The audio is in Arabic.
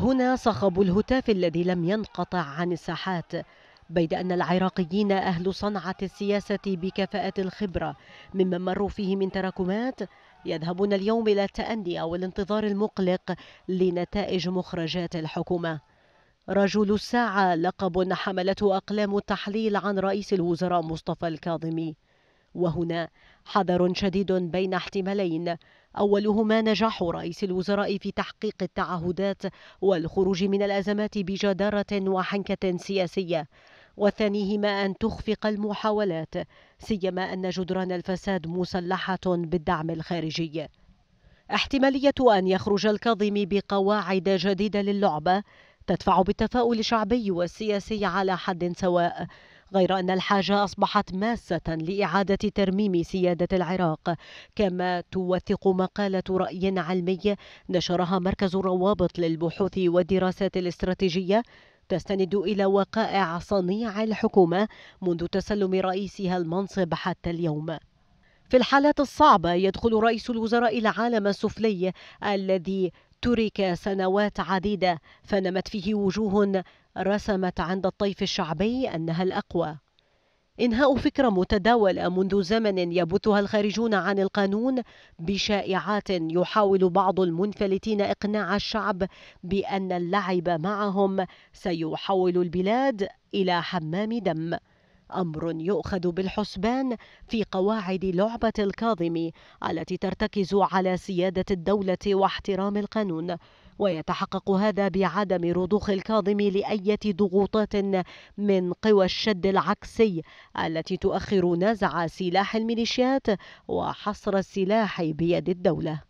هنا صخب الهتاف الذي لم ينقطع عن الساحات بيد أن العراقيين أهل صنعة السياسة بكفاءة الخبرة مما مروا فيه من تراكمات يذهبون اليوم إلى التأني أو الانتظار المقلق لنتائج مخرجات الحكومة رجل الساعة لقب حملته أقلام التحليل عن رئيس الوزراء مصطفى الكاظمي وهنا حذر شديد بين احتمالين أولهما نجاح رئيس الوزراء في تحقيق التعهدات والخروج من الأزمات بجدارة وحنكة سياسية وثانيهما أن تخفق المحاولات سيما أن جدران الفساد مسلحة بالدعم الخارجي احتمالية أن يخرج الكاظمي بقواعد جديدة للعبة تدفع بالتفاؤل الشعبي والسياسي على حد سواء غير أن الحاجة أصبحت ماسة لإعادة ترميم سيادة العراق كما توثق مقالة رأي علمي نشرها مركز الروابط للبحوث والدراسات الاستراتيجية تستند إلى وقائع صنيع الحكومة منذ تسلم رئيسها المنصب حتى اليوم في الحالات الصعبة يدخل رئيس الوزراء العالم السفلي الذي ترك سنوات عديدة فنمت فيه وجوه رسمت عند الطيف الشعبي أنها الأقوى إنهاء فكرة متداولة منذ زمن يبثها الخارجون عن القانون بشائعات يحاول بعض المنفلتين إقناع الشعب بأن اللعب معهم سيحول البلاد إلى حمام دم أمر يؤخذ بالحسبان في قواعد لعبة الكاظم التي ترتكز على سيادة الدولة واحترام القانون ويتحقق هذا بعدم رضوخ الكاظم لأية ضغوطات من قوى الشد العكسي التي تؤخر نزع سلاح الميليشيات وحصر السلاح بيد الدولة